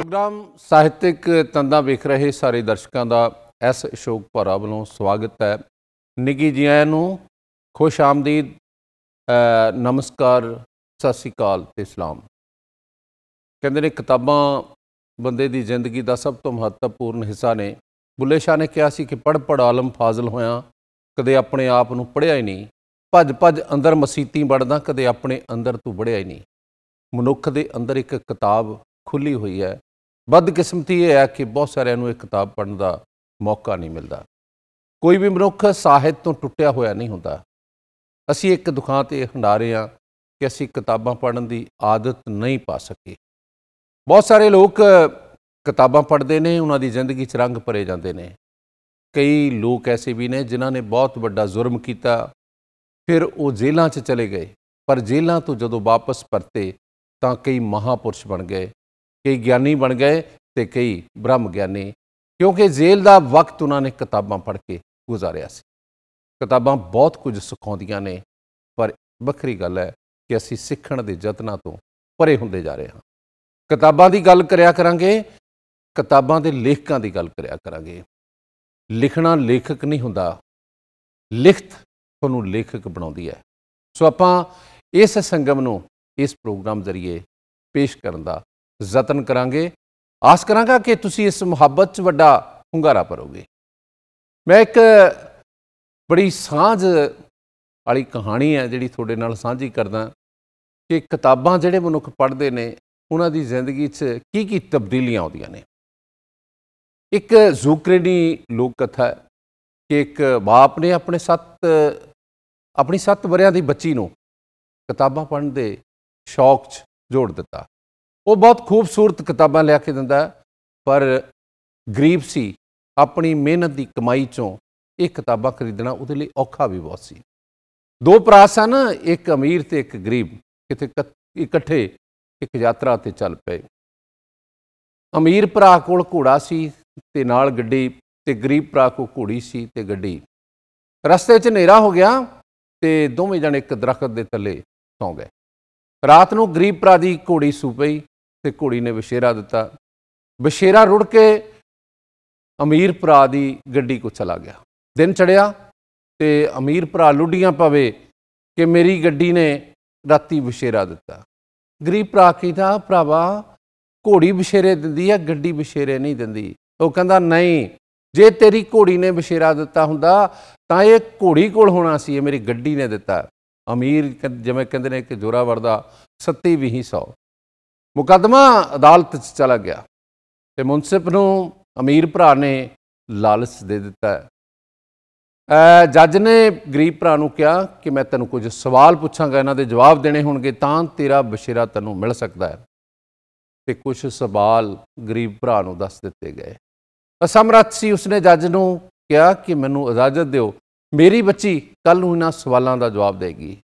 programme ਸਾਹਿਤਿਕ ਤੰਦਾਂ ਵੇਖ ਰਹੇ ਸਾਰੇ ਦਰਸ਼ਕਾਂ ਦਾ ਐਸ ਅਸ਼ੋਕ ਭਰਾ ਵੱਲੋਂ ਸਵਾਗਤ ਹੈ ਨਿੱਗੀ ਜੀ ਆਇਆਂ ਨੂੰ ਖੁਸ਼ ਆਮਦੀਦ ਨਮਸਕਾਰ ਸਤਿ ਸ੍ਰੀ ਅਕਾਲ ਤੇ ਸਲਾਮ ਕਹਿੰਦੇ ਨੇ ਕਿਤਾਬਾਂ ਬੰਦੇ ਦੀ ਜ਼ਿੰਦਗੀ ਦਾ ਸਭ ਤੋਂ ਮਹੱਤਵਪੂਰਨ ਹਿੱਸਾ ਨੇ ਬੁੱਲੇ ਸ਼ਾਹ ਨੇ ਕਿਹਾ ਸੀ ਕਿ ਪੜ ਪੜ ਆਲਮ ਫਾਜ਼ਲ ਹੋਇਆ ਕਦੇ ਆਪਣੇ ਆਪ ਨੂੰ ਪੜਿਆ ਹੀ ਨਹੀਂ ਭੱਜ ਭੱਜ ਅੰਦਰ ਮਸੀਤੀ ਵੜਦਾ ਕਦੇ ਆਪਣੇ ਅੰਦਰ ਤੂੰ ਵੜਿਆ ਹੀ ਨਹੀਂ ਮਨੁੱਖ ਦੇ ਅੰਦਰ ਇੱਕ ਕਿਤਾਬ ਖੁੱਲੀ ਹੋਈ ਹੈ ਬਦਕਿਸਮਤੀ ਇਹ ਹੈ ਕਿ ਬਹੁਤ ਸਾਰਿਆਂ ਨੂੰ ਇਹ ਕਿਤਾਬ ਪੜਨ ਦਾ ਮੌਕਾ ਨਹੀਂ ਮਿਲਦਾ ਕੋਈ ਵੀ ਮਨੁੱਖ ਸਾਹਿਤ ਤੋਂ ਟੁੱਟਿਆ ਹੋਇਆ ਨਹੀਂ ਹੁੰਦਾ ਅਸੀਂ ਇੱਕ ਦੁਕਾਨ ਤੇ ਹੰਡਾਰੇ ਆ ਕਿ ਅਸੀਂ ਕਿਤਾਬਾਂ ਪੜਨ ਦੀ ਆਦਤ ਨਹੀਂ ਪਾ ਸਕੇ ਬਹੁਤ ਸਾਰੇ ਲੋਕ ਕਿਤਾਬਾਂ ਪੜਦੇ ਨੇ ਉਹਨਾਂ ਦੀ ਜ਼ਿੰਦਗੀ 'ਚ ਰੰਗ ਭਰੇ ਜਾਂਦੇ ਨੇ ਕਈ ਲੋਕ ਐਸੇ ਵੀ ਨੇ ਜਿਨ੍ਹਾਂ ਨੇ ਬਹੁਤ ਵੱਡਾ ਜ਼ੁਰਮ ਕੀਤਾ ਫਿਰ ਉਹ ਜੇਲ੍ਹਾਂ 'ਚ ਚਲੇ ਗਏ ਪਰ ਜੇਲ੍ਹਾਂ ਤੋਂ ਜਦੋਂ ਵਾਪਸ ਪਰਤੇ ਤਾਂ ਕਈ ਮਹਾਪੁਰਸ਼ ਬਣ ਗਏ ਕਈ ਗਿਆਨੀ ਬਣ ਗਏ ਤੇ ਕਈ ਬ੍ਰਹਮ ਗਿਆਨੀ ਕਿਉਂਕਿ ਜੇਲ੍ਹ ਦਾ ਵਕਤ ਉਹਨਾਂ ਨੇ ਕਿਤਾਬਾਂ ਪੜ੍ਹ ਕੇ ਗੁਜ਼ਾਰਿਆ ਸੀ ਕਿਤਾਬਾਂ ਬਹੁਤ ਕੁਝ ਸਿਖਾਉਂਦੀਆਂ ਨੇ ਪਰ ਵੱਖਰੀ ਗੱਲ ਹੈ ਕਿ ਅਸੀਂ ਸਿੱਖਣ ਦੇ ਯਤਨਾਂ ਤੋਂ ਪਰੇ ਹੁੰਦੇ ਜਾ ਰਹੇ ਹਾਂ ਕਿਤਾਬਾਂ ਦੀ ਗੱਲ ਕਰਿਆ ਕਰਾਂਗੇ ਕਿਤਾਬਾਂ ਦੇ ਲੇਖਕਾਂ ਦੀ ਗੱਲ ਕਰਿਆ ਕਰਾਂਗੇ ਲਿਖਣਾ ਲੇਖਕ ਨਹੀਂ ਹੁੰਦਾ ਲਿਖਤ ਤੁਹਾਨੂੰ ਲੇਖਕ ਬਣਾਉਂਦੀ ਹੈ ਸੋ ਆਪਾਂ ਇਸ ਸੰਗਮ ਨੂੰ ਇਸ ਪ੍ਰੋਗਰਾਮ ਜ਼ਰੀਏ ਪੇਸ਼ ਕਰਨ ਦਾ ਯਤਨ ਕਰਾਂਗੇ ਆਸ ਕਰਾਂਗਾ ਕਿ ਤੁਸੀਂ ਇਸ ਮੁਹੱਬਤ 'ਚ ਵੱਡਾ ਹੁੰਗਾਰਾ ਭਰੋਗੇ ਮੈਂ ਇੱਕ ਬੜੀ ਸਾਂਝ ਵਾਲੀ ਕਹਾਣੀ ਹੈ ਜਿਹੜੀ ਤੁਹਾਡੇ ਨਾਲ ਸਾਂਝੀ ਕਰਦਾ ਕਿ ਕਿਤਾਬਾਂ ਜਿਹੜੇ ਮਨੁੱਖ ਪੜ੍ਹਦੇ ਨੇ ਉਹਨਾਂ ਦੀ ਜ਼ਿੰਦਗੀ 'ਚ ਕੀ ਕੀ ਤਬਦੀਲੀਆਂ ਆਉਂਦੀਆਂ ਨੇ ਇੱਕ ਜ਼ੂਕਰੇਨੀ ਲੋਕ ਕਥਾ ਹੈ ਕਿ ਇੱਕ ਬਾਪ ਨੇ ਆਪਣੇ ਸੱਤ ਆਪਣੀ ਸੱਤ ਵਰਿਆਂ ਦੀ ਬੱਚੀ ਨੂੰ ਕਿਤਾਬਾਂ ਪੜ੍ਹਨ ਦੇ ਸ਼ੌਕ 'ਚ ਜੋੜ ਦਿੱਤਾ ਉਹ ਬਹੁਤ ਖੂਬਸੂਰਤ ਕਿਤਾਬਾਂ ਲਿਆ ਕੇ ਦਿੰਦਾ ਪਰ ਗਰੀਬ ਸੀ ਆਪਣੀ ਮਿਹਨਤ ਦੀ ਕਮਾਈ ਚੋਂ ਇਹ ਕਿਤਾਬਾਂ ਖਰੀਦਣਾ ਉਹਦੇ ਲਈ ਔਖਾ ਵੀ ਬਹੁਤ ਸੀ ਦੋ ਭਰਾ ਸਨ ਇੱਕ ਅਮੀਰ ਤੇ ਇੱਕ ਗਰੀਬ ਕਿਤੇ ਇਕੱਠੇ ਇੱਕ ਯਾਤਰਾ ਤੇ ਚੱਲ ਪਏ ਅਮੀਰ ਭਰਾ ਕੋਲ ਘੋੜਾ ਸੀ ਤੇ ਨਾਲ ਗੱਡੀ ਤੇ ਗਰੀਬ ਭਰਾ ਕੋਲ ਘੋੜੀ ਸੀ ਤੇ ਗੱਡੀ ਰਸਤੇ 'ਚ ਹਨੇਰਾ ਹੋ ਗਿਆ ਤੇ ਦੋਵੇਂ ਜਣੇ ਇੱਕ ਦਰਖਤ ਦੇ ਥੱਲੇ ਸੌਂ ਗਏ ਰਾਤ ਨੂੰ ਗਰੀਬ ਭਰਾ ਦੀ ਘੋੜੀ ਸੁਪਈ ਤੇ ਘੋੜੀ ਨੇ ਬਸ਼ੇਰਾ ਦਿੱਤਾ ਬਸ਼ੇਰਾ ਰੁੜ ਕੇ ਅਮੀਰ ਭਰਾ ਦੀ ਗੱਡੀ ਕੋ ਚਲਾ ਗਿਆ ਦਿਨ ਚੜਿਆ ਤੇ ਅਮੀਰ ਭਰਾ ਲੁੱਡੀਆਂ ਪਵੇ ਕਿ ਮੇਰੀ ਗੱਡੀ ਨੇ ਰਾਤੀ ਬਸ਼ੇਰਾ ਦਿੱਤਾ ਗਰੀਬ ਭਰਾ ਕਹਿੰਦਾ ਭਰਾਵਾ ਘੋੜੀ ਬਸ਼ੇਰੇ ਦਿੰਦੀ ਆ ਗੱਡੀ ਬਸ਼ੇਰੇ ਨਹੀਂ ਦਿੰਦੀ ਉਹ ਕਹਿੰਦਾ ਨਹੀਂ ਜੇ ਤੇਰੀ ਘੋੜੀ ਨੇ ਬਸ਼ੇਰਾ ਦਿੱਤਾ ਹੁੰਦਾ ਤਾਂ ਇਹ ਘੋੜੀ ਕੋਲ ਹੋਣਾ ਸੀ ਇਹ ਮੇਰੀ ਗੱਡੀ ਨੇ ਦਿੱਤਾ ਅਮੀਰ ਜਿਵੇਂ ਕਹਿੰਦੇ ਨੇ ਕਿ ਜੋਰਾਵਰ ਦਾ ਸੱਤੀ ਵੀ ਹੀ ਸੌ ਮੁਕਦਮਾ ਅਦਾਲਤ 'ਚ ਚਲਾ ਗਿਆ ਤੇ ਮੁਨਸਿਫ ਨੂੰ ਅਮੀਰ ਭਰਾ ਨੇ ਲਾਲਚ ਦੇ ਦਿੱਤਾ ਜੱਜ ਨੇ ਗਰੀਬ ਭਰਾ ਨੂੰ ਕਿਹਾ ਕਿ ਮੈਂ ਤੈਨੂੰ ਕੁਝ ਸਵਾਲ ਪੁੱਛਾਂਗਾ ਇਹਨਾਂ ਦੇ ਜਵਾਬ ਦੇਣੇ ਹੋਣਗੇ ਤਾਂ ਤੇਰਾ ਬਸ਼ੀਰਾ ਤੈਨੂੰ ਮਿਲ ਸਕਦਾ ਹੈ ਤੇ ਕੁਝ ਸਵਾਲ ਗਰੀਬ ਭਰਾ ਨੂੰ ਦੱਸ ਦਿੱਤੇ ਗਏ ਅਸਮਰੱਥ ਸੀ ਉਸਨੇ ਜੱਜ ਨੂੰ ਕਿਹਾ ਕਿ ਮੈਨੂੰ ਇਜਾਜ਼ਤ ਦਿਓ ਮੇਰੀ ਬੱਚੀ ਕੱਲ ਨੂੰ ਇਹਨਾਂ ਸਵਾਲਾਂ ਦਾ ਜਵਾਬ ਦੇਗੀ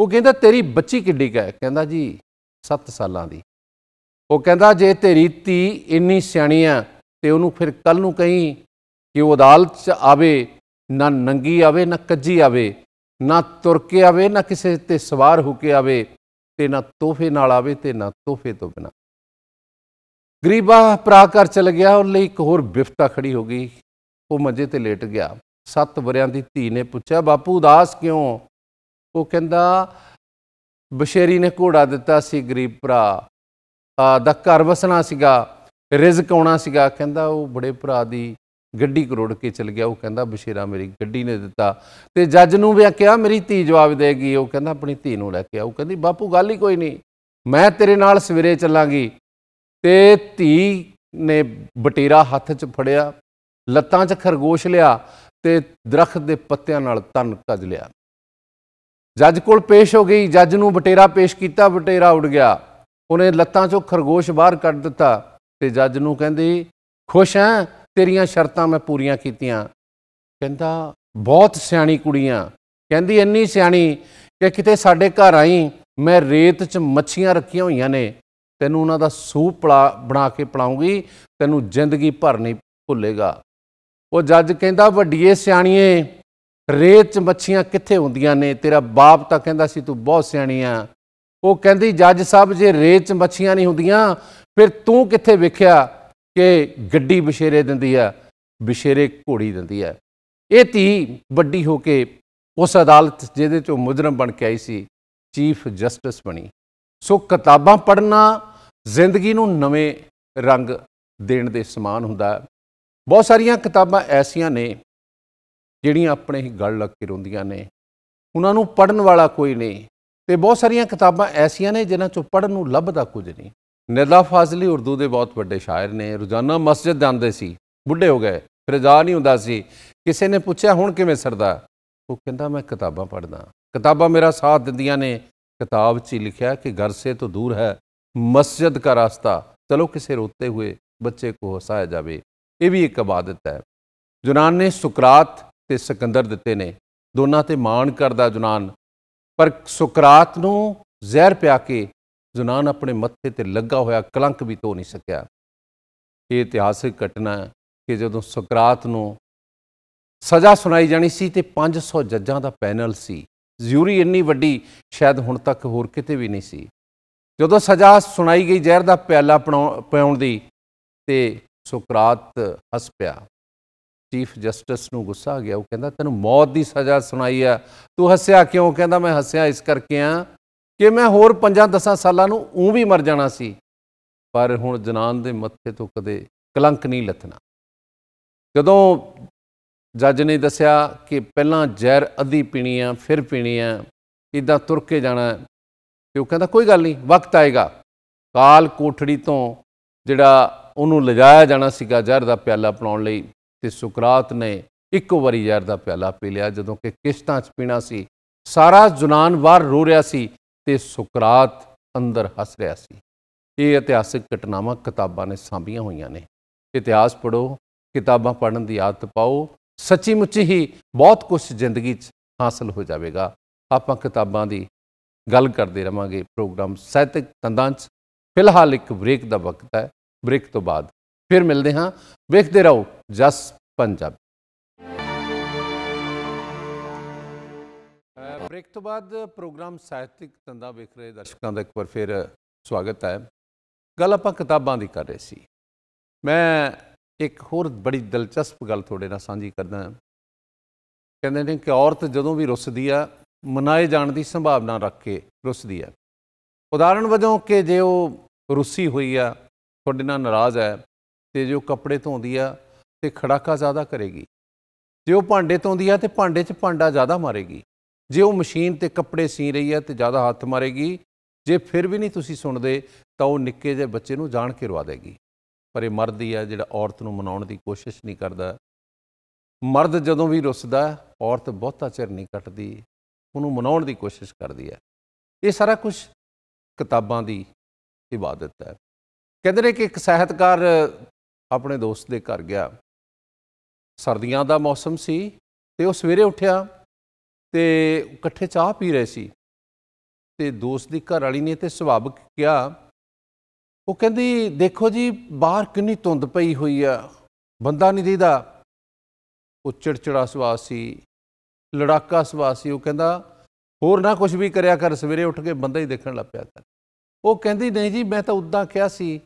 ਉਹ ਕਹਿੰਦਾ ਤੇਰੀ ਬੱਚੀ ਕਿੱਡੀ ਕਾ ਹੈ ਕਹਿੰਦਾ ਜੀ 7 ਸਾਲਾਂ ਦੀ ਉਹ ਕਹਿੰਦਾ ਜੇ ਤੇਰੀ ਧੀ ਇੰਨੀ ਸਿਆਣੀ ਆ ਤੇ ਉਹਨੂੰ ਫਿਰ ਕੱਲ ਨੂੰ ਕਹੀਂ ਕਿ ਉਹ ਅਦਾਲਤ 'ਚ ਆਵੇ ਨਾ ਨੰਗੀ ਆਵੇ ਨਾ ਕੱਜੀ ਆਵੇ ਨਾ ਤੁਰ ਕੇ ਆਵੇ ਨਾ ਕਿਸੇ ਤੇ ਸਵਾਰ ਹੋ ਕੇ ਆਵੇ ਤੇ ਨਾ ਤੋਹਫੇ ਨਾਲ ਆਵੇ ਤੇ ਨਾ ਤੋਹਫੇ ਤੋਂ ਬਿਨਾ ਗਰੀਬਾ ਭਰਾ ਘਰ ਚਲ ਗਿਆ ਉਹ ਲਈ ਇੱਕ ਹੋਰ ਵਿਫਤਾ ਖੜੀ ਹੋ ਗਈ ਉਹ ਮੰਜੇ ਤੇ ਲੇਟ ਗਿਆ ਸੱਤ ਵਰਿਆਂ ਦੀ ਧੀ ਨੇ ਪੁੱਛਿਆ ਬਾਪੂ ਉਦਾਸ ਕਿਉਂ ਉਹ ਕਹਿੰਦਾ ਬਸ਼ੇਰੀ ਨੇ ਘੋੜਾ ਦਿੱਤਾ ਸੀ ਗਰੀਬ ਭਰਾ ਦਾ ਘਰ ਵਸਣਾ ਸੀਗਾ ਰਿਜ਼ਕ ਆਉਣਾ ਸੀਗਾ ਕਹਿੰਦਾ ਉਹ ਬੜੇ ਭਰਾ ਦੀ ਗੱਡੀ ਕਰੋੜ ਕੇ ਚਲ ਗਿਆ ਉਹ ਕਹਿੰਦਾ ਬਸ਼ੇਰਾ ਮੇਰੀ ਗੱਡੀ ਨੇ ਦਿੱਤਾ ਤੇ ਜੱਜ ਨੂੰ ਵੀ ਕਿਹਾ ਮੇਰੀ ਧੀ ਜਵਾਬ ਦੇਗੀ ਉਹ ਕਹਿੰਦਾ ਆਪਣੀ ਧੀ ਨੂੰ ਲੈ ਕੇ ਆਉ ਕਹਿੰਦੀ ਬਾਪੂ ਗੱਲ ਹੀ ਕੋਈ ਨਹੀਂ ਮੈਂ ਤੇਰੇ ਨਾਲ ਸਵੇਰੇ ਚੱਲਾਂਗੀ ਤੇ ਧੀ ਨੇ ਬਟੇਰਾ ਹੱਥ 'ਚ ਫੜਿਆ ਲੱਤਾਂ 'ਚ ਖਰਗੋਸ਼ ਲਿਆ ਤੇ ਦਰਖਤ ਦੇ ਪੱਤਿਆਂ ਨਾਲ ਤਨ ਕੱਜ ਲਿਆ ਜੱਜ ਕੋਲ ਪੇਸ਼ ਹੋ ਗਈ ਜੱਜ ਨੂੰ ਬਟੇਰਾ ਪੇਸ਼ ਕੀਤਾ ਬਟੇਰਾ ਉੱਡ ਗਿਆ ਉਹਨੇ ਲੱਤਾਂ 'ਚੋਂ ਖਰਗੋਸ਼ ਬਾਹਰ ਕੱਢ ਦਿੱਤਾ ਤੇ ਜੱਜ ਨੂੰ ਕਹਿੰਦੀ ਖੁਸ਼ ਹਾਂ ਤੇਰੀਆਂ ਸ਼ਰਤਾਂ ਮੈਂ ਪੂਰੀਆਂ ਕੀਤੀਆਂ ਕਹਿੰਦਾ ਬਹੁਤ ਸਿਆਣੀ ਕੁੜੀਆਂ ਕਹਿੰਦੀ ਇੰਨੀ ਸਿਆਣੀ ਕਿ ਕਿਤੇ ਸਾਡੇ ਘਰ ਆਈ ਮੈਂ ਰੇਤ 'ਚ ਮੱਛੀਆਂ ਰੱਖੀਆਂ ਹੋਈਆਂ ਨੇ ਤੈਨੂੰ ਉਹਨਾਂ ਦਾ ਸੂਪ ਬਣਾ ਕੇ ਪਲਾਉਂਗੀ ਤੈਨੂੰ ਜ਼ਿੰਦਗੀ ਭਰ ਨਹੀਂ ਭੁੱਲੇਗਾ ਉਹ ਜੱਜ ਕਹਿੰਦਾ ਵੱਡੀਏ ਸਿਆਣੀਏ ਰੇਤ 'ਚ ਮੱਛੀਆਂ ਕਿੱਥੇ ਹੁੰਦੀਆਂ ਨੇ ਤੇਰਾ ਬਾਪ ਤਾਂ ਕਹਿੰਦਾ ਸੀ ਤੂੰ ਬਹੁਤ ਸਿਆਣੀ ਆ ਉਹ ਕਹਿੰਦੀ ਜੱਜ ਸਾਹਿਬ ਜੇ ਰੇਤ 'ਚ ਮੱਛੀਆਂ ਨਹੀਂ ਹੁੰਦੀਆਂ ਫਿਰ ਤੂੰ ਕਿੱਥੇ ਵੇਖਿਆ ਕਿ ਗੱਡੀ ਬਸ਼ੇਰੇ ਦਿੰਦੀ ਆ ਬਸ਼ੇਰੇ ਘੋੜੀ ਦਿੰਦੀ ਆ ਇਹ ਧੀ ਵੱਡੀ ਹੋ ਕੇ ਉਸ ਅਦਾਲਤ ਜਿਹਦੇ ਚੋਂ ਮੁਜਰਮ ਬਣ ਕੇ ਆਈ ਸੀ ਚੀਫ ਜਸਟਿਸ ਬਣੀ ਸੋ ਕਿਤਾਬਾਂ ਪੜ੍ਹਨਾ ਜ਼ਿੰਦਗੀ ਨੂੰ ਨਵੇਂ ਰੰਗ ਦੇਣ ਦੇ ਸਮਾਨ ਹੁੰਦਾ ਬਹੁਤ ਸਾਰੀਆਂ ਕਿਤਾਬਾਂ ਐਸੀਆਂ ਨੇ ਜਿਹੜੀਆਂ ਆਪਣੇ ਹੀ ਗੱਲ ਲੱਗ ਕੇ ਰੋਂਦੀਆਂ ਨੇ ਉਹਨਾਂ ਨੂੰ ਪੜਨ ਵਾਲਾ ਕੋਈ ਨਹੀਂ ਤੇ ਬਹੁਤ ਸਾਰੀਆਂ ਕਿਤਾਬਾਂ ਐਸੀਆਂ ਨੇ ਜਿਨ੍ਹਾਂ ਚੋਂ ਪੜਨ ਨੂੰ ਲੱਭਦਾ ਕੁਝ ਨਹੀਂ ਨਿਰਲਾ ਫਾਜ਼ਲੀ ਉਰਦੂ ਦੇ ਬਹੁਤ ਵੱਡੇ ਸ਼ਾਇਰ ਨੇ ਰੋਜ਼ਾਨਾ ਮਸਜਿਦ ਜਾਂਦੇ ਸੀ ਬੁੱਢੇ ਹੋ ਗਏ ਫਿਰ ਜਾ ਨਹੀਂ ਹੁੰਦਾ ਸੀ ਕਿਸੇ ਨੇ ਪੁੱਛਿਆ ਹੁਣ ਕਿਵੇਂ ਸਰਦਾ ਉਹ ਕਹਿੰਦਾ ਮੈਂ ਕਿਤਾਬਾਂ ਪੜਦਾ ਕਿਤਾਬਾਂ ਮੇਰਾ ਸਾਥ ਦਿੰਦੀਆਂ ਨੇ ਕਿਤਾਬ 'ਚ ਲਿਖਿਆ ਕਿ ਘਰ ਸੇ ਤੋਂ ਦੂਰ ਹੈ ਮਸਜਿਦ ਦਾ ਰਸਤਾ ਚਲੋ ਕਿਸੇ ਰੋਤੇ ਹੋਏ ਬੱਚੇ ਕੋ ਹਸਾਇਆ ਜਾਵੇ ਇਹ ਵੀ ਇੱਕ ਇਬਾਦਤ ਹੈ ਜੁਨਾਨ ਨੇ ਸੁਕਰਾਤ ਤੇ ਸਿਕੰਦਰ ਦਿੱਤੇ ਨੇ ਦੋਨਾਂ ਤੇ ਮਾਣ ਕਰਦਾ ਜੁਨਾਨ ਪਰ ਸੁਕਰਾਤ ਨੂੰ ਜ਼ਹਿਰ ਪਿਆ ਕੇ ਜ਼ੁਨਾਨ ਆਪਣੇ ਮੱਥੇ ਤੇ ਲੱਗਾ ਹੋਇਆ ਕਲੰਕ ਵੀ ਤੋ ਨਹੀਂ ਸਕਿਆ ਇਹ ਇਤਿਹਾਸਿਕ ਘਟਨਾ ਹੈ ਕਿ ਜਦੋਂ ਸੁਕਰਾਤ ਨੂੰ ਸਜ਼ਾ ਸੁਣਾਈ ਜਾਣੀ ਸੀ ਤੇ 500 ਜੱਜਾਂ ਦਾ ਪੈਨਲ ਸੀ ਜ਼ਿਊਰੀ ਇੰਨੀ ਵੱਡੀ ਸ਼ਾਇਦ ਹੁਣ ਤੱਕ ਹੋਰ ਕਿਤੇ ਵੀ ਨਹੀਂ ਸੀ ਜਦੋਂ ਸਜ਼ਾ ਸੁਣਾਈ ਗਈ ਜ਼ਹਿਰ ਦਾ ਪਿਆਲਾ ਪਾਉਣ ਦੀ ਤੇ ਸੁਕਰਾਤ ਹੱਸ ਪਿਆ ਚੀਫ ਜਸਟਿਸ ਨੂੰ ਗੁੱਸਾ ਆ ਗਿਆ ਉਹ ਕਹਿੰਦਾ ਤੈਨੂੰ ਮੌਤ ਦੀ ਸਜ਼ਾ ਸੁਣਾਈ ਆ ਤੂੰ ਹੱਸਿਆ ਕਿਉਂ ਕਹਿੰਦਾ ਮੈਂ ਹੱਸਿਆ ਇਸ ਕਰਕੇ ਆ ਕਿ ਮੈਂ ਹੋਰ 5-10 ਸਾਲਾਂ ਨੂੰ ਉਂ ਵੀ ਮਰ ਜਾਣਾ ਸੀ ਪਰ ਹੁਣ ਜਨਾਨ ਦੇ ਮੱਥੇ ਤੋਂ ਕਦੇ ਕਲੰਕ ਨਹੀਂ ਲੱਥਣਾ ਜਦੋਂ ਜੱਜ ਨੇ ਦੱਸਿਆ ਕਿ ਪਹਿਲਾਂ ਜ਼ਹਿਰ ਅੱਧੀ ਪੀਣੀ ਆ ਫਿਰ ਪੀਣੀ ਆ ਇਦਾਂ ਤੁਰ ਕੇ ਜਾਣਾ ਤੇ ਉਹ ਕਹਿੰਦਾ ਕੋਈ ਗੱਲ ਨਹੀਂ ਵਕਤ ਆਏਗਾ ਕਾਲ ਕੋਠੜੀ ਤੋਂ ਜਿਹੜਾ ਉਹਨੂੰ ਲਿਜਾਇਆ ਜਾਣਾ ਸੀਗਾ ਜ਼ਹਿਰ ਦਾ ਪਿਆਲਾ ਪਣਾਉਣ ਲਈ ਤੇ ਸੁਕਰਾਤ ਨੇ ਇੱਕ ਵਾਰੀ ਜ਼ਹਿਰ ਦਾ ਪਿਆਲਾ ਪੀ ਲਿਆ ਜਦੋਂ ਕਿ ਕਿਸ਼ਤਾਂ 'ਚ ਪੀਣਾ ਸੀ ਸਾਰਾ ਜੁਨਾਨ ਬਾਹਰ ਰੋ ਰਿਹਾ ਸੀ ਤੇ ਸੁਕਰਾਤ ਅੰਦਰ ਹੱਸ ਰਿਹਾ ਸੀ ਇਹ ਇਤਿਹਾਸਿਕ ਘਟਨਾਵਾਂ ਕਿਤਾਬਾਂ ਨੇ ਸਾਂਭੀਆਂ ਹੋਈਆਂ ਨੇ ਇਤਿਹਾਸ ਪੜੋ ਕਿਤਾਬਾਂ ਪੜਨ ਦੀ ਆਦਤ ਪਾਓ ਸੱਚੀ ਮੁੱਚੀ ਹੀ ਬਹੁਤ ਕੁਝ ਜ਼ਿੰਦਗੀ 'ਚ ਹਾਸਲ ਹੋ ਜਾਵੇਗਾ ਆਪਾਂ ਕਿਤਾਬਾਂ ਦੀ ਗੱਲ ਕਰਦੇ ਰਵਾਂਗੇ ਪ੍ਰੋਗਰਾਮ ਸਾਹਿਤਕ ਤੰਦਾਂ 'ਚ ਫਿਲਹਾਲ ਇੱਕ ਬ੍ਰੇਕ ਦਾ ਵਕਤ ਹੈ ਬ੍ਰੇਕ ਤੋਂ ਬਾਅਦ ਫਿਰ ਮਿਲਦੇ ਹਾਂ ਵੇਖਦੇ ਰਹੋ ਜਸ ਪੰਜਾਬ ਬ੍ਰੇਕ ਤੋਂ ਬਾਅਦ ਪ੍ਰੋਗਰਾਮ ਸਾਹਿਤਿਕ ਤੰਦਾ ਵੇਖ ਰਹੇ ਦਰਸ਼ਕਾਂ ਦਾ ਇੱਕ ਵਾਰ ਫਿਰ ਸਵਾਗਤ ਹੈ ਗੱਲ ਆਪਾਂ ਕਿਤਾਬਾਂ ਦੀ ਕਰ ਰਹੇ ਸੀ ਮੈਂ ਇੱਕ ਹੋਰ ਬੜੀ ਦਿਲਚਸਪ ਗੱਲ ਤੁਹਾਡੇ ਨਾਲ ਸਾਂਝੀ ਕਰਦਾ ਕਹਿੰਦੇ ਨੇ ਕਿ ਔਰਤ ਜਦੋਂ ਵੀ ਰੁੱਸਦੀ ਆ ਮਨਾਏ ਜਾਣ ਦੀ ਸੰਭਾਵਨਾ ਰੱਖ ਕੇ ਰੁੱਸਦੀ ਆ ਉਦਾਹਰਣ ਵਜੋਂ ਕਿ ਜੇ ਉਹ ਰੁੱਸੀ ਹੋਈ ਆ ਤੁਹਾਡੇ ਨਾਲ ਨਾਰਾਜ਼ ਹੈ ਤੇ ਜੋ ਕੱਪੜੇ ਧੋਂਦੀ ਆ ਤੇ ਖੜਾਕਾ ਜ਼ਿਆਦਾ ਕਰੇਗੀ ਜੇ ਉਹ ਭਾਂਡੇ ਧੋਂਦੀ ਆ ਤੇ ਭਾਂਡੇ 'ਚ ਭਾਂਡਾ ਜ਼ਿਆਦਾ ਮਾਰੇਗੀ ਜੇ ਉਹ ਮਸ਼ੀਨ ਤੇ ਕੱਪੜੇ ਸੀ ਰਹੀ ਆ ਤੇ ਜ਼ਿਆਦਾ ਹੱਥ ਮਾਰੇਗੀ ਜੇ ਫਿਰ ਵੀ ਨਹੀਂ ਤੁਸੀਂ ਸੁਣਦੇ ਤਾਂ ਉਹ ਨਿੱਕੇ ਜਿਹੇ ਬੱਚੇ ਨੂੰ ਜਾਣ ਕੇ ਰਵਾ ਦੇਗੀ ਪਰ ਇਹ ਮਰਦ ਹੀ ਆ ਜਿਹੜਾ ਔਰਤ ਨੂੰ ਮਨਾਉਣ ਦੀ ਕੋਸ਼ਿਸ਼ ਨਹੀਂ ਕਰਦਾ ਮਰਦ ਜਦੋਂ ਵੀ ਰੁੱਸਦਾ ਔਰਤ ਬਹੁਤਾ ਚਿਰ ਨਹੀਂ ਕੱਟਦੀ ਉਹਨੂੰ ਮਨਾਉਣ ਦੀ ਕੋਸ਼ਿਸ਼ ਕਰਦੀ ਹੈ ਇਹ ਸਾਰਾ ਕੁਝ ਕਿਤਾਬਾਂ ਦੀ ਇਬਾਦਤ ਹੈ ਕਹਿੰਦੇ ਨੇ ਕਿ ਇੱਕ ਸਾਹਿਤਕਾਰ ਆਪਣੇ ਦੋਸਤ ਦੇ ਘਰ ਗਿਆ ਸਰਦੀਆਂ ਦਾ ਮੌਸਮ ਸੀ ਤੇ ਉਹ ਸਵੇਰੇ ਉੱਠਿਆ ਤੇ ਇਕੱਠੇ ਚਾਹ ਪੀ ਰਹੇ ਸੀ ਤੇ ਦੋਸਤ ਦੀ ਘਰ ਵਾਲੀ ਨੇ ਤੇ ਸੁਭਾਵਕ ਕਿਹਾ ਉਹ ਕਹਿੰਦੀ ਦੇਖੋ ਜੀ ਬਾਹਰ ਕਿੰਨੀ ਧੁੰਦ ਪਈ ਹੋਈ ਆ ਬੰਦਾ ਨਹੀਂ ਦੀਦਾ ਉਹ ਚਿੜਚਿੜਾ ਸੁਭਾਅ ਸੀ ਲੜਾਕਾ ਸੁਭਾਅ ਸੀ ਉਹ ਕਹਿੰਦਾ ਹੋਰ ਨਾ ਕੁਝ ਵੀ ਕਰਿਆ ਕਰ ਸਵੇਰੇ ਉੱਠ ਕੇ ਬੰਦਾ ਹੀ ਦੇਖਣ ਲੱਪਿਆ ਕਰ ਉਹ ਕਹਿੰਦੀ ਨਹੀਂ ਜੀ ਮੈਂ ਤਾਂ ਉਦਾਂ ਕਿਹਾ ਸੀ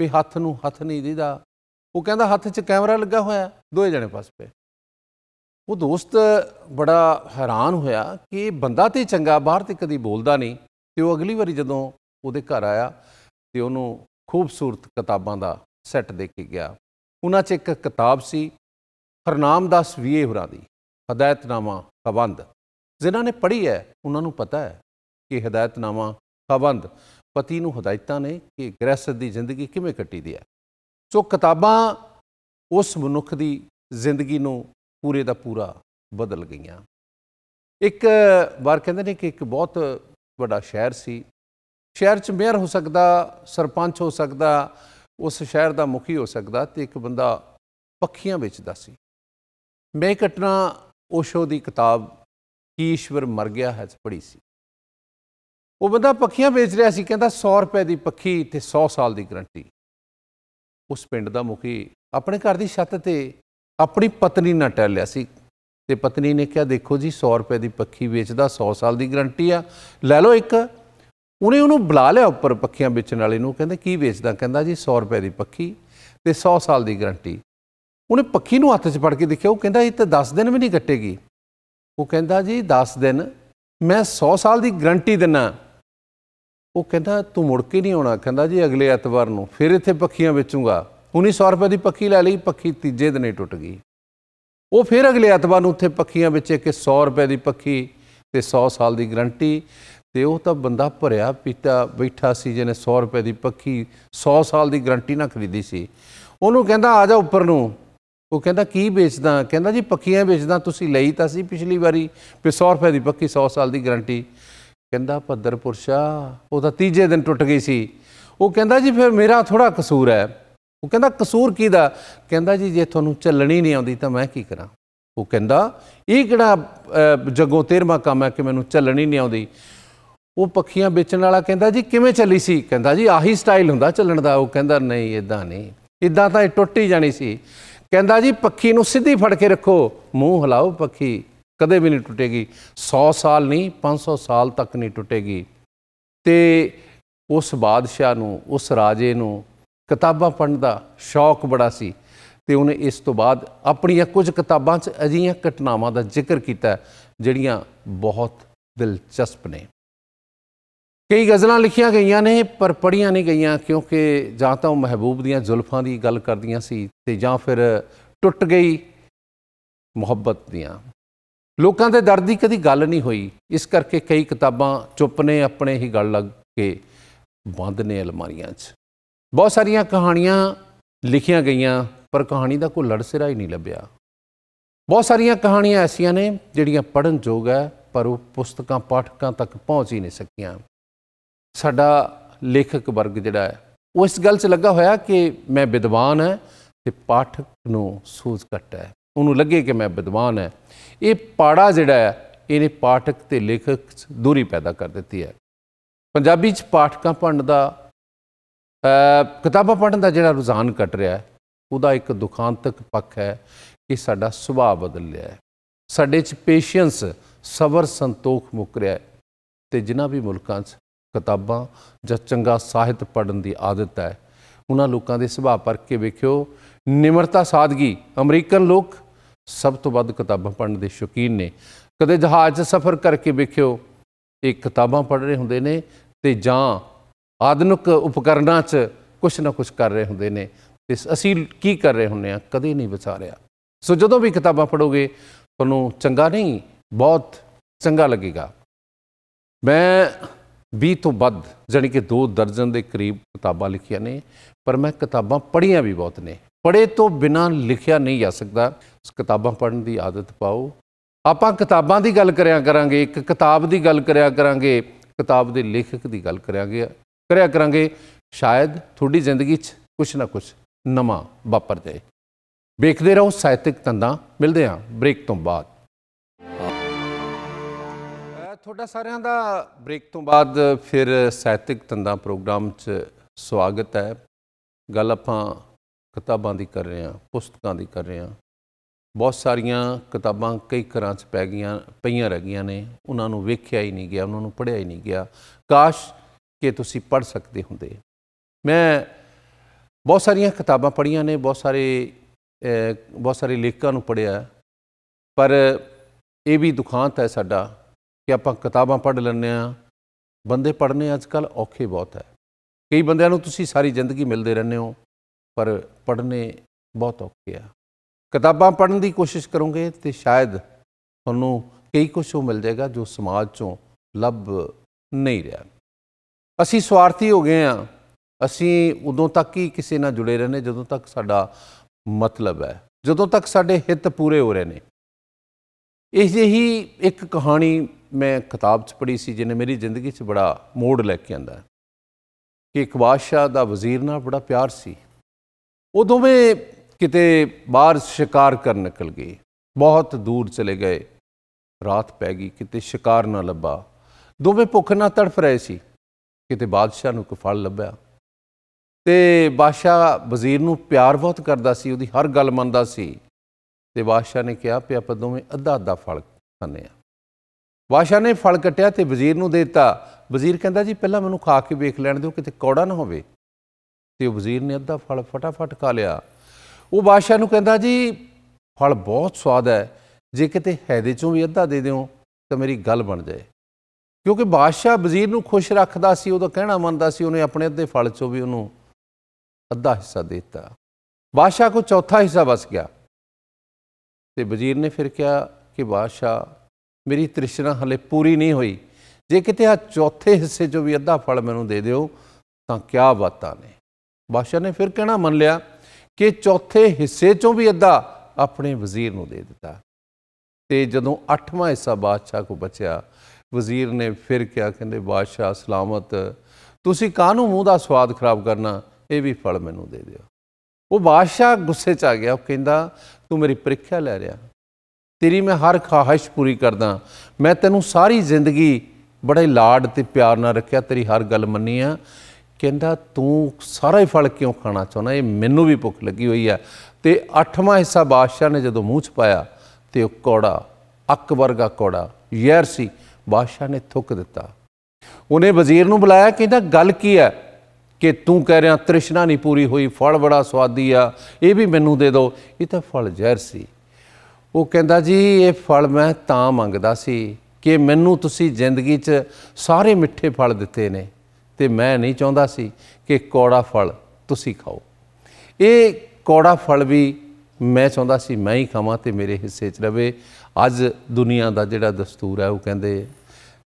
ਵੀ ਹੱਥ ਨੂੰ ਹੱਥ ਨਹੀਂ ਦੀਦਾ ਉਹ ਕਹਿੰਦਾ ਹੱਥ 'ਚ ਕੈਮਰਾ ਲੱਗਾ ਹੋਇਆ ਦੋਏ ਜਣੇ ਫਸ ਪਏ ਉਹ ਦੋਸਤ ਬੜਾ ਹੈਰਾਨ ਹੋਇਆ ਕਿ ਬੰਦਾ ਤੇ ਚੰਗਾ ਬਾਹਰ ਤੇ ਕਦੀ ਬੋਲਦਾ ਨਹੀਂ ਤੇ ਉਹ ਅਗਲੀ ਵਾਰੀ ਜਦੋਂ ਉਹਦੇ ਘਰ ਆਇਆ ਤੇ ਉਹਨੂੰ ਖੂਬਸੂਰਤ ਕਿਤਾਬਾਂ ਦਾ ਸੈੱਟ ਦੇ ਕੇ ਗਿਆ ਉਹਨਾਂ 'ਚ ਇੱਕ ਕਿਤਾਬ ਸੀ ਹਰਨਾਮ ਵੀਏ ਹੁਰਾ ਦੀ ਹਦਾਇਤਨਾਮਾ ਕਬੰਦ ਜਿਨ੍ਹਾਂ ਨੇ ਪੜ੍ਹੀ ਹੈ ਉਹਨਾਂ ਨੂੰ ਪਤਾ ਹੈ ਕਿ ਹਦਾਇਤਨਾਮਾ ਕਬੰਦ ਪਤੀ ਨੂੰ ਹਦਾਇਤਾਂ ਨੇ ਕਿ ਗ੍ਰਹਿਸਥ ਦੀ ਜ਼ਿੰਦਗੀ ਕਿਵੇਂ ਕੱਟੀ ਦੀ ਹੈ ਸੋ ਕਿਤਾਬਾਂ ਉਸ ਮਨੁੱਖ ਦੀ ਜ਼ਿੰਦਗੀ ਨੂੰ ਪੂਰੇ ਦਾ ਪੂਰਾ ਬਦਲ ਗਈਆਂ ਇੱਕ ਵਾਰ ਕਹਿੰਦੇ ਨੇ ਕਿ ਇੱਕ ਬਹੁਤ ਵੱਡਾ ਸ਼ਹਿਰ ਸੀ ਸ਼ਹਿਰ 'ਚ ਮੇਅਰ ਹੋ ਸਕਦਾ ਸਰਪੰਚ ਹੋ ਸਕਦਾ ਉਸ ਸ਼ਹਿਰ ਦਾ ਮੁਖੀ ਹੋ ਸਕਦਾ ਤੇ ਇੱਕ ਬੰਦਾ ਪੱਖੀਆਂ ਵੇਚਦਾ ਸੀ ਮੈਂ ਘਟਨਾ ਓਸ਼ੋ ਦੀ ਕਿਤਾਬ ਕੀ ਈਸ਼ਵਰ ਮਰ ਗਿਆ ਹੈ ਪੜੀ ਸੀ ਉਹ ਬੰਦਾ ਪੱਖੀਆਂ ਵੇਚ ਰਿਹਾ ਸੀ ਕਹਿੰਦਾ 100 ਰੁਪਏ ਦੀ ਪੱਖੀ ਤੇ 100 ਸਾਲ ਦੀ ਗਰੰਟੀ ਉਸ ਪਿੰਡ ਦਾ ਮੁਖੀ ਆਪਣੇ ਘਰ ਦੀ ਛੱਤ ਤੇ ਆਪਣੀ ਪਤਨੀ ਨਾਲ ਲਿਆ ਸੀ ਤੇ ਪਤਨੀ ਨੇ ਕਿਹਾ ਦੇਖੋ ਜੀ 100 ਰੁਪਏ ਦੀ ਪੱਖੀ ਵੇਚਦਾ 100 ਸਾਲ ਦੀ ਗਾਰੰਟੀ ਆ ਲੈ ਲਓ ਇੱਕ ਉਹਨੇ ਉਹਨੂੰ ਬੁਲਾ ਲਿਆ ਉੱਪਰ ਪੱਖੀਆਂ ਵੇਚਣ ਵਾਲੇ ਨੂੰ ਕਹਿੰਦਾ ਕੀ ਵੇਚਦਾ ਕਹਿੰਦਾ ਜੀ 100 ਰੁਪਏ ਦੀ ਪੱਖੀ ਤੇ 100 ਸਾਲ ਦੀ ਗਾਰੰਟੀ ਉਹਨੇ ਪੱਖੀ ਨੂੰ ਹੱਥ 'ਚ ਫੜ ਕੇ ਦੇਖਿਆ ਉਹ ਕਹਿੰਦਾ ਇਹ ਤਾਂ 10 ਦਿਨ ਵੀ ਨਹੀਂ ਕੱਟੇਗੀ ਉਹ ਕਹਿੰਦਾ ਜੀ 10 ਦਿਨ ਮੈਂ 100 ਸਾਲ ਦੀ ਗਾਰੰਟੀ ਦਿੰਨਾ ਉਹ ਕਹਿੰਦਾ ਤੂੰ ਮੁੜ ਕੇ ਨਹੀਂ ਆਉਣਾ ਕਹਿੰਦਾ ਜੀ ਅਗਲੇ ਐਤਵਾਰ ਨੂੰ ਫਿਰ ਇੱਥੇ ਪੱਖੀਆਂ ਵੇਚੂਗਾ 1900 ਰੁਪਏ ਦੀ ਪੱਖੀ ਲੈ ਲਈ ਪੱਖੀ ਤੀਜੇ ਦਿਨੇ ਟੁੱਟ ਗਈ ਉਹ ਫਿਰ ਅਗਲੇ ਐਤਵਾਰ ਨੂੰ ਉੱਥੇ ਪੱਖੀਆਂ ਵਿੱਚ ਇੱਕ 100 ਰੁਪਏ ਦੀ ਪੱਖੀ ਤੇ 100 ਸਾਲ ਦੀ ਗਰੰਟੀ ਤੇ ਉਹ ਤਾਂ ਬੰਦਾ ਭਰਿਆ ਪੀਤਾ ਬੈਠਾ ਸੀ ਜਿਹਨੇ 100 ਰੁਪਏ ਦੀ ਪੱਖੀ 100 ਸਾਲ ਦੀ ਗਰੰਟੀ ਨਾਲ ਖਰੀਦੀ ਸੀ ਉਹਨੂੰ ਕਹਿੰਦਾ ਆ ਜਾ ਉੱਪਰ ਨੂੰ ਉਹ ਕਹਿੰਦਾ ਕੀ ਵੇਚਦਾ ਕਹਿੰਦਾ ਜੀ ਪੱਖੀਆਂ ਵੇਚਦਾ ਤੁਸੀਂ ਲਈ ਤਾਂ ਸੀ ਪਿਛਲੀ ਵਾਰੀ ਵੀ 100 ਰੁਪਏ ਦੀ ਪੱਕੀ 100 ਸਾਲ ਦੀ ਗਾਰੰਟੀ ਕਹਿੰਦਾ ਭੱਦਰ ਪੁਰਸ਼ਾ ਉਹ ਤਾਂ ਤੀਜੇ ਦਿਨ ਟੁੱਟ ਗਈ ਸੀ ਉਹ ਕਹਿੰਦਾ ਜੀ ਫਿਰ ਮੇਰਾ ਥੋੜਾ ਕਸੂਰ ਹੈ ਉਹ ਕਹਿੰਦਾ ਕਸੂਰ ਕਿਹਦਾ ਕਹਿੰਦਾ ਜੀ ਜੇ ਤੁਹਾਨੂੰ ਚੱਲਣੀ ਨਹੀਂ ਆਉਂਦੀ ਤਾਂ ਮੈਂ ਕੀ ਕਰਾਂ ਉਹ ਕਹਿੰਦਾ ਇਹ ਕਿਹੜਾ ਜਗੋਂ ਤੇਰਵਾ ਕੰਮ ਹੈ ਕਿ ਮੈਨੂੰ ਚੱਲਣੀ ਨਹੀਂ ਆਉਂਦੀ ਉਹ ਪੱਖੀਆਂ ਵੇਚਣ ਵਾਲਾ ਕਹਿੰਦਾ ਜੀ ਕਿਵੇਂ ਚੱਲੀ ਸੀ ਕਹਿੰਦਾ ਜੀ ਆਹੀ ਸਟਾਈਲ ਹੁੰਦਾ ਚੱਲਣ ਦਾ ਉਹ ਕਹਿੰਦਾ ਨਹੀਂ ਇਦਾਂ ਨਹੀਂ ਇਦਾਂ ਤਾਂ ਇਹ ਟੁੱਟ ਹੀ ਜਾਣੀ ਸੀ ਕਹਿੰਦਾ ਜੀ ਪੱਖੀ ਨੂੰ ਸਿੱਧੀ ਫੜ ਕੇ ਰੱਖੋ ਮੂੰਹ ਹਿਲਾਓ ਪੱਖੀ ਕਦੇ ਵੀ ਨਹੀਂ ਟੁੱਟੇਗੀ 100 ਸਾਲ ਨਹੀਂ 500 ਸਾਲ ਤੱਕ ਨਹੀਂ ਟੁੱਟੇਗੀ ਤੇ ਉਸ ਬਾਦਸ਼ਾਹ ਨੂੰ ਉਸ ਰਾਜੇ ਨੂੰ ਕਿਤਾਬਾਂ ਪੜਨ ਦਾ ਸ਼ੌਕ ਬੜਾ ਸੀ ਤੇ ਉਹਨੇ ਇਸ ਤੋਂ ਬਾਅਦ ਆਪਣੀਆਂ ਕੁਝ ਕਿਤਾਬਾਂ 'ਚ ਅਜੀਆਂ ਘਟਨਾਵਾਂ ਦਾ ਜ਼ਿਕਰ ਕੀਤਾ ਜਿਹੜੀਆਂ ਬਹੁਤ ਦਿਲਚਸਪ ਨੇ ਕਈ ਗਜ਼ਲਾਂ ਲਿਖੀਆਂ ਗਈਆਂ ਨੇ ਪਰ ਪੜੀਆਂ ਨਹੀਂ ਗਈਆਂ ਕਿਉਂਕਿ ਜਾਂ ਤਾਂ ਉਹ ਮਹਿਬੂਬ ਦੀਆਂ ਜ਼ੁਲਫਾਂ ਦੀ ਗੱਲ ਕਰਦੀਆਂ ਸੀ ਤੇ ਜਾਂ ਫਿਰ ਟੁੱਟ ਗਈ ਮੁਹੱਬਤ ਦੀਆਂ ਲੋਕਾਂ ਦੇ ਦਰਦ ਦੀ ਕਦੀ ਗੱਲ ਨਹੀਂ ਹੋਈ ਇਸ ਕਰਕੇ ਕਈ ਕਿਤਾਬਾਂ ਚੁੱਪ ਨੇ ਆਪਣੇ ਹੀ ਗੱਲ ਲੱਗ ਕੇ ਬੰਦ ਨੇ ਅਲਮਾਰੀਆਂ 'ਚ ਬਹੁਤ ਸਾਰੀਆਂ ਕਹਾਣੀਆਂ ਲਿਖੀਆਂ ਗਈਆਂ ਪਰ ਕਹਾਣੀ ਦਾ ਕੋਈ ਲੜਸਿਰਾ ਹੀ ਨਹੀਂ ਲੱਭਿਆ ਬਹੁਤ ਸਾਰੀਆਂ ਕਹਾਣੀਆਂ ਐਸੀਆਂ ਨੇ ਜਿਹੜੀਆਂ ਪੜਨ ਯੋਗ ਹੈ ਪਰ ਉਹ ਪੁਸਤਕਾਂ ਪਾਠਕਾਂ ਤੱਕ ਪਹੁੰਚ ਹੀ ਨਹੀਂ ਸਕੀਆਂ ਸਾਡਾ ਲੇਖਕ ਵਰਗ ਜਿਹੜਾ ਹੈ ਉਹ ਇਸ ਗੱਲ 'ਚ ਲੱਗਾ ਹੋਇਆ ਕਿ ਮੈਂ ਵਿਦਵਾਨ ਹਾਂ ਤੇ ਪਾਠਕ ਨੂੰ ਸੂਝ ਘਟ ਹੈ ਉਹਨੂੰ ਲੱਗੇ ਕਿ ਮੈਂ ਵਿਦਵਾਨ ਹਾਂ ਇਹ ਪਾੜਾ ਜਿਹੜਾ ਹੈ ਇਹਨੇ ਪਾਠਕ ਤੇ ਲੇਖਕ ਦੂਰੀ ਪੈਦਾ ਕਰ ਦਿੱਤੀ ਹੈ ਪੰਜਾਬੀ 'ਚ ਪਾਠਕਾਂ ਪੜਨ ਦਾ ਕਿਤਾਬਾਂ ਪੜਨ ਦਾ ਜਿਹੜਾ ਰੁਝਾਨ ਘਟ ਰਿਹਾ ਹੈ ਉਹਦਾ ਇੱਕ ਦੁਖਾਂਤਕ ਪੱਖ ਹੈ ਕਿ ਸਾਡਾ ਸੁਭਾਅ ਬਦਲ ਲਿਆ ਹੈ ਸਾਡੇ 'ਚ ਪੇਸ਼ੀਅੰਸ ਸਬਰ ਸੰਤੋਖ ਮੁੱਕ ਰਿਹਾ ਹੈ ਤੇ ਜਿਨ੍ਹਾਂ ਵੀ ਮੁਲਕਾਂ 'ਚ ਕਿਤਾਬਾਂ ਜਾਂ ਚੰਗਾ ਸਾਹਿਤ ਪੜਨ ਦੀ ਆਦਤ ਹੈ ਉਹਨਾਂ ਲੋਕਾਂ ਦੇ ਸੁਭਾਅ ਪਰ ਕੇ ਵੇਖਿਓ ਨਿਮਰਤਾ ਸਾਦਗੀ ਅਮਰੀਕਨ ਲੋਕ ਸਭ ਤੋਂ ਵੱਧ ਕਿਤਾਬਾਂ ਪੜ੍ਹਨ ਦੇ ਸ਼ੌਕੀਨ ਨੇ ਕਦੇ ਜਹਾਜ਼ 'ਚ ਸਫ਼ਰ ਕਰਕੇ ਵੇਖਿਓ ਇਹ ਕਿਤਾਬਾਂ ਪੜ੍ਹ ਰਹੇ ਹੁੰਦੇ ਨੇ ਤੇ ਜਾਂ ਆਧੁਨਿਕ ਉਪਕਰਣਾਂ 'ਚ ਕੁਝ ਨਾ ਕੁਝ ਕਰ ਰਹੇ ਹੁੰਦੇ ਨੇ ਤੇ ਅਸੀਂ ਕੀ ਕਰ ਰਹੇ ਹੁੰਨੇ ਆ ਕਦੇ ਨਹੀਂ ਵਿਚਾਰਿਆ ਸੋ ਜਦੋਂ ਵੀ ਕਿਤਾਬਾਂ ਪੜੋਗੇ ਤੁਹਾਨੂੰ ਚੰਗਾ ਨਹੀਂ ਬਹੁਤ ਚੰਗਾ ਲੱਗੇਗਾ ਮੈਂ 20 ਤੋਂ ਵੱਧ ਜਾਨੀ ਕਿ 2 ਦਰਜਨ ਦੇ ਕਰੀਬ ਕਿਤਾਬਾਂ ਲਿਖੀਆਂ ਨੇ ਪਰ ਮੈਂ ਕਿਤਾਬਾਂ ਪੜ੍ਹੀਆਂ ਵੀ ਬਹੁਤ ਨੇ ਪੜੇ ਤੋਂ ਬਿਨਾ ਲਿਖਿਆ ਨਹੀਂ ਜਾ ਸਕਦਾ ਕਿਤਾਬਾਂ ਪੜਨ ਦੀ ਆਦਤ ਪਾਓ ਆਪਾਂ ਕਿਤਾਬਾਂ ਦੀ ਗੱਲ ਕਰਿਆ ਕਰਾਂਗੇ ਇੱਕ ਕਿਤਾਬ ਦੀ ਗੱਲ ਕਰਿਆ ਕਰਾਂਗੇ ਕਿਤਾਬ ਦੇ ਲੇਖਕ ਦੀ ਗੱਲ ਕਰਾਂਗੇ ਕਰਿਆ ਕਰਾਂਗੇ ਸ਼ਾਇਦ ਤੁਹਾਡੀ ਜ਼ਿੰਦਗੀ 'ਚ ਕੁਝ ਨਾ ਕੁਝ ਨਵਾਂ ਵਾਪਰ ਜਾਏ ਵੇਖਦੇ ਰਹੋ ਸਾਹਿਤਿਕ ਤੰਦਾਂ ਮਿਲਦੇ ਆਂ ਬ੍ਰੇਕ ਤੋਂ ਬਾਅਦ ਤੁਹਾਡਾ ਸਾਰਿਆਂ ਦਾ ਬ੍ਰੇਕ ਤੋਂ ਬਾਅਦ ਫਿਰ ਸਾਹਿਤਿਕ ਤੰਦਾਂ ਪ੍ਰੋਗਰਾਮ 'ਚ ਸਵਾਗਤ ਹੈ ਗੱਲ ਆਪਾਂ ਕਿਤਾਬਾਂ ਦੀ ਕਰ ਰਹੇ ਹਾਂ ਪੁਸਤਕਾਂ ਦੀ ਕਰ ਰਹੇ ਹਾਂ ਬਹੁਤ ਸਾਰੀਆਂ ਕਿਤਾਬਾਂ ਕਈ ਘਰਾਂ 'ਚ ਪੈ ਗਈਆਂ ਪਈਆਂ ਰਹਿ ਗਈਆਂ ਨੇ ਉਹਨਾਂ ਨੂੰ ਵੇਖਿਆ ਹੀ ਨਹੀਂ ਗਿਆ ਉਹਨਾਂ ਨੂੰ ਪੜ੍ਹਿਆ ਹੀ ਨਹੀਂ ਗਿਆ ਕਾਸ਼ ਕਿ ਤੁਸੀਂ ਪੜ੍ਹ ਸਕਦੇ ਹੁੰਦੇ ਮੈਂ ਬਹੁਤ ਸਾਰੀਆਂ ਕਿਤਾਬਾਂ ਪੜ੍ਹੀਆਂ ਨੇ ਬਹੁਤ ਸਾਰੇ ਬਹੁਤ ਸਾਰੇ ਲੇਖਕਾਂ ਨੂੰ ਪੜ੍ਹਿਆ ਪਰ ਇਹ ਵੀ ਦੁਖਾਂਤ ਹੈ ਸਾਡਾ ਕਿ ਆਪਾਂ ਕਿਤਾਬਾਂ ਪੜ੍ਹ ਲੈਂਦੇ ਆ ਬੰਦੇ ਪੜ੍ਹਨੇ ਅੱਜਕੱਲ ਔਖੇ ਬਹੁਤ ਹੈ ਕਈ ਬੰਦਿਆਂ ਨੂੰ ਤੁਸੀਂ ਸਾਰੀ ਜ਼ਿੰਦਗੀ ਮਿਲਦੇ ਰਹਿੰਦੇ ਹੋ ਪਰ ਪੜ੍ਹਨੇ ਬਹੁਤ ਔਖੇ ਆ ਕਿਤਾਬਾਂ ਪੜ੍ਹਨ ਦੀ ਕੋਸ਼ਿਸ਼ ਕਰੋਗੇ ਤੇ ਸ਼ਾਇਦ ਤੁਹਾਨੂੰ ਕਈ ਕੁਝ ਉਹ ਮਿਲ ਜਾਏਗਾ ਜੋ ਸਮਾਜ ਚੋਂ ਲੱਭ ਨਹੀਂ ਰਿਹਾ ਅਸੀਂ ਸਵਾਰਥੀ ਹੋ ਗਏ ਆ ਅਸੀਂ ਉਦੋਂ ਤੱਕ ਹੀ ਕਿਸੇ ਨਾਲ ਜੁੜੇ ਰਹਿੰਦੇ ਜਦੋਂ ਤੱਕ ਸਾਡਾ ਮਤਲਬ ਹੈ ਜਦੋਂ ਤੱਕ ਸਾਡੇ ਹਿੱਤ ਪੂਰੇ ਹੋ ਰਹੇ ਨੇ ਇਸ ਜਿਹੀ ਇੱਕ ਕਹਾਣੀ ਮੈਂ ਕਿਤਾਬ 'ਚ ਪੜ੍ਹੀ ਸੀ ਜਿਹਨੇ ਮੇਰੀ ਜ਼ਿੰਦਗੀ 'ਚ ਬੜਾ ਮੋੜ ਲੈ ਕੇ ਆਂਦਾ ਕਿ ਇੱਕ ਬਾਦਸ਼ਾਹ ਦਾ ਵਜ਼ੀਰ ਨਾਲ ਬੜਾ ਪਿਆਰ ਸੀ ਉਹ ਦੋਵੇਂ ਕਿਤੇ ਬਾਹਰ ਸ਼ਿਕਾਰ ਕਰਨ ਨਿਕਲ ਗਏ ਬਹੁਤ ਦੂਰ ਚਲੇ ਗਏ ਰਾਤ ਪੈ ਗਈ ਕਿਤੇ ਸ਼ਿਕਾਰ ਨਾ ਲੱਭਾ ਦੋਵੇਂ ਭੁੱਖ ਨਾਲ ਤੜਫ ਰਹੇ ਸੀ ਕਿਤੇ ਬਾਦਸ਼ਾਹ ਨੂੰ ਫਲ ਲੱਭਿਆ ਤੇ ਬਾਦਸ਼ਾਹ ਵਜ਼ੀਰ ਨੂੰ ਪਿਆਰ ਬਹੁਤ ਕਰਦਾ ਸੀ ਉਹਦੀ ਹਰ ਗੱਲ ਮੰਨਦਾ ਸੀ ਤੇ ਬਾਦਸ਼ਾਹ ਨੇ ਕਿਹਾ ਪਿਆ ਆਪਾਂ ਦੋਵੇਂ ਅੱਧਾ ਅੱਧਾ ਫਲ ਖਾਣੇ ਆ ਬਾਦਸ਼ਾਹ ਨੇ ਫਲ ਕੱਟਿਆ ਤੇ ਵਜ਼ੀਰ ਨੂੰ ਦੇ ਦਿੱਤਾ ਵਜ਼ੀਰ ਕਹਿੰਦਾ ਜੀ ਪਹਿਲਾਂ ਮੈਨੂੰ ਖਾ ਕੇ ਵੇਖ ਲੈਣ ਦਿਓ ਕਿਤੇ ਕੌੜਾ ਨਾ ਹੋਵੇ ਤੇ ਵਜ਼ੀਰ ਨੇ ਅੱਧਾ ਫਲ ਫਟਾਫਟ ਖਾ ਲਿਆ ਉਹ ਬਾਦਸ਼ਾਹ ਨੂੰ ਕਹਿੰਦਾ ਜੀ ਫਲ ਬਹੁਤ ਸਵਾਦ ਹੈ ਜੇ ਕਿਤੇ ਹੈਦੇ ਚੋਂ ਵੀ ਅੱਧਾ ਦੇ ਦਿਓ ਤਾਂ ਮੇਰੀ ਗੱਲ ਬਣ ਜਾਏ ਕਿਉਂਕਿ ਬਾਦਸ਼ਾਹ ਵਜ਼ੀਰ ਨੂੰ ਖੁਸ਼ ਰੱਖਦਾ ਸੀ ਉਹਦਾ ਕਹਿਣਾ ਮੰਨਦਾ ਸੀ ਉਹਨੇ ਆਪਣੇ ਅੱਧੇ ਫਲ ਚੋਂ ਵੀ ਉਹਨੂੰ ਅੱਧਾ ਹਿੱਸਾ ਦੇ ਦਿੱਤਾ ਬਾਦਸ਼ਾਹ ਕੋ ਚੌਥਾ ਹਿੱਸਾ ਬਸ ਗਿਆ ਤੇ ਵਜ਼ੀਰ ਨੇ ਫਿਰ ਕਿਹਾ ਕਿ ਬਾਦਸ਼ਾਹ ਮੇਰੀ ਤ੍ਰਿਸ਼ਨਾ ਹਲੇ ਪੂਰੀ ਨਹੀਂ ਹੋਈ ਜੇ ਕਿਤੇ ਆ ਚੌਥੇ ਹਿੱਸੇ ਚੋਂ ਵੀ ਅੱਧਾ ਫਲ ਮੈਨੂੰ ਦੇ ਦਿਓ ਤਾਂ ਕਿਆ ਬਾਤਾਂ ਨੇ ਬਾਦਸ਼ਾਹ ਨੇ ਫਿਰ ਕਹਿਣਾ ਮੰਨ ਲਿਆ ਕਿ ਚੌਥੇ ਹਿੱਸੇ ਚੋਂ ਵੀ ਅੱਧਾ ਆਪਣੇ ਵਜ਼ੀਰ ਨੂੰ ਦੇ ਦਿੱਤਾ ਤੇ ਜਦੋਂ ਅੱਠਵਾਂ ਹਿੱਸਾ ਬਾਦਸ਼ਾਹ ਕੋ ਬਚਿਆ ਵਜ਼ੀਰ ਨੇ ਫਿਰ ਕਿਹਾ ਕਹਿੰਦੇ ਬਾਦਸ਼ਾਹ ਸਲਾਮਤ ਤੁਸੀਂ ਕਾਹਨੂੰ ਮੂੰਹ ਦਾ ਸਵਾਦ ਖਰਾਬ ਕਰਨਾ ਇਹ ਵੀ ਫਲ ਮੈਨੂੰ ਦੇ ਦਿਓ ਉਹ ਬਾਦਸ਼ਾਹ ਗੁੱਸੇ 'ਚ ਆ ਗਿਆ ਉਹ ਕਹਿੰਦਾ ਤੂੰ ਮੇਰੀ ਪ੍ਰੀਖਿਆ ਲੈ ਰਿਹਾ ਤੇਰੀ ਮੈਂ ਹਰ ਖਾਹਿਸ਼ ਪੂਰੀ ਕਰਦਾ ਮੈਂ ਤੈਨੂੰ ਸਾਰੀ ਜ਼ਿੰਦਗੀ ਬੜੇ ਲਾਡ ਤੇ ਪਿਆਰ ਨਾਲ ਰੱਖਿਆ ਤੇਰੀ ਹਰ ਗੱਲ ਮੰਨੀ ਆ ਕਹਿੰਦਾ ਤੂੰ ਸਾਰਾ ਹੀ ਫਲ ਕਿਉਂ ਖਾਣਾ ਚਾਹਣਾ ਇਹ ਮੈਨੂੰ ਵੀ ਭੁੱਖ ਲੱਗੀ ਹੋਈ ਆ ਤੇ ਅੱਠਵਾਂ ਹਿੱਸਾ ਬਾਦਸ਼ਾਹ ਨੇ ਜਦੋਂ ਮੂੰਹ ਚ ਪਾਇਆ ਤੇ ਉਹ ਕੋੜਾ ਅੱਕ ਵਰਗਾ ਕੋੜਾ ਯਾਰ ਸੀ ਬਾਦਸ਼ਾਹ ਨੇ ਥੁੱਕ ਦਿੱਤਾ ਉਹਨੇ ਵਜ਼ੀਰ ਨੂੰ ਬੁਲਾਇਆ ਕਹਿੰਦਾ ਗੱਲ ਕੀ ਹੈ ਕਿ ਤੂੰ ਕਹਿ ਰਿਹਾ ਤ੍ਰਿਸ਼ਨਾ ਨਹੀਂ ਪੂਰੀ ਹੋਈ ਫਲ ਬੜਾ ਸਵਾਦੀ ਆ ਇਹ ਵੀ ਮੈਨੂੰ ਦੇ ਦਿਓ ਇਹ ਤਾਂ ਫਲ ਜ਼ਹਿਰ ਸੀ ਉਹ ਕਹਿੰਦਾ ਜੀ ਇਹ ਫਲ ਮੈਂ ਤਾਂ ਮੰਗਦਾ ਸੀ ਕਿ ਮੈਨੂੰ ਤੁਸੀਂ ਜ਼ਿੰਦਗੀ 'ਚ ਸਾਰੇ ਮਿੱਠੇ ਫਲ ਦਿੱਤੇ ਨੇ ਤੇ ਮੈਂ ਨਹੀਂ ਚਾਹੁੰਦਾ ਸੀ ਕਿ ਕੋੜਾ ਫਲ ਤੁਸੀਂ ਖਾਓ ਇਹ ਕੋੜਾ ਫਲ ਵੀ ਮੈਂ ਚਾਹੁੰਦਾ ਸੀ ਮੈਂ ਹੀ ਖਾਵਾਂ ਤੇ ਮੇਰੇ ਹਿੱਸੇ 'ਚ ਰਵੇ ਅੱਜ ਦੁਨੀਆ ਦਾ ਜਿਹੜਾ ਦਸਤੂਰ ਹੈ ਉਹ ਕਹਿੰਦੇ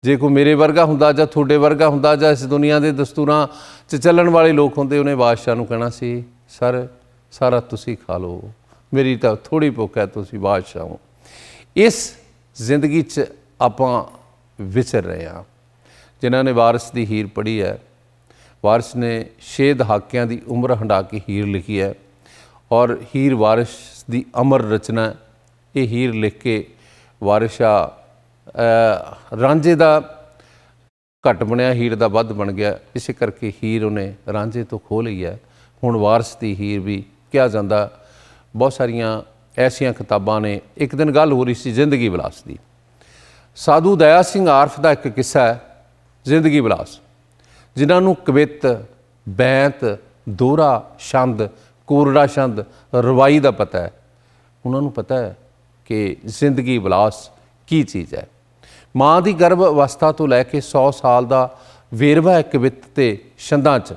ਜੇ ਕੋ ਮੇਰੇ ਵਰਗਾ ਹੁੰਦਾ ਜਾਂ ਤੁਹਾਡੇ ਵਰਗਾ ਹੁੰਦਾ ਜਾਂ ਇਸ ਦੁਨੀਆ ਦੇ ਦਸਤੂਰਾਂ 'ਚ ਚੱਲਣ ਵਾਲੇ ਲੋਕ ਹੁੰਦੇ ਉਹਨੇ ਬਾਦਸ਼ਾਹ ਨੂੰ ਕਹਿਣਾ ਸੀ ਸਰ ਸਾਰਾ ਤੁਸੀਂ ਖਾ ਲਓ ਮੇਰੀ ਤਾਂ ਥੋੜੀ ਭੁੱਖ ਹੈ ਤੁਸੀਂ ਬਾਦਸ਼ਾਹ ਹੋ ਇਸ ਜ਼ਿੰਦਗੀ 'ਚ ਆਪਾਂ ਵਿਚਰ ਰਹੇ ਹਾਂ ਜਿਨ੍ਹਾਂ ਨੇ ਵਾਰਿਸ ਦੀ ਹੀਰ ਪੜ੍ਹੀ ਹੈ ਵਾਰਿਸ ਨੇ ਛੇ ਦਹਾਕਿਆਂ ਦੀ ਉਮਰ ਹੰਡਾ ਕੇ ਹੀਰ ਲਿਖੀ ਹੈ ਔਰ ਹੀਰ ਵਾਰਿਸ ਦੀ ਅਮਰ ਰਚਨਾ ਇਹ ਹੀਰ ਲਿਖ ਕੇ ਵਾਰਿਸ਼ਾ ਰਾਂਝੇ ਦਾ ਘਟ ਬਣਿਆ ਹੀਰ ਦਾ ਵੱਧ ਬਣ ਗਿਆ ਇਸੇ ਕਰਕੇ ਹੀਰ ਉਹਨੇ ਰਾਂਝੇ ਤੋਂ ਖੋ ਲਈ ਹੈ ਹੁਣ ਵਾਰਿਸ ਦੀ ਹੀਰ ਵੀ ਕਿਹਾ ਜਾਂਦਾ ਬਹੁਤ ਸਾਰੀਆਂ ਐਸੀਆਂ ਕਿਤਾਬਾਂ ਨੇ ਇੱਕ ਦਿਨ ਗੱਲ ਹੋ ਰਹੀ ਸੀ ਜ਼ਿੰਦਗੀ ਵਿਲਾਸ ਦੀ ਸਾਧੂ ਦਇਆ ਸਿੰਘ ਆਰਫ ਦਾ ਇੱਕ ਕਿੱਸਾ ਹੈ ਜ਼ਿੰਦਗੀ ਬਲਾਸ ਜਿਨ੍ਹਾਂ ਨੂੰ ਕਵਿਤ ਬੈਂਤ ਦੋਰਾ ਛੰਦ ਕੋਰੜਾ ਛੰਦ ਰਵਾਈ ਦਾ ਪਤਾ ਹੈ ਉਹਨਾਂ ਨੂੰ ਪਤਾ ਹੈ ਕਿ ਜ਼ਿੰਦਗੀ ਬਲਾਸ ਕੀ ਚੀਜ਼ ਹੈ ਮਾਂ ਦੀ ਗਰਭ ਅਵਸਥਾ ਤੋਂ ਲੈ ਕੇ 100 ਸਾਲ ਦਾ ਵੇਰਵਾ ਹੈ ਕਵਿਤ ਤੇ ਛੰਦਾਂ 'ਚ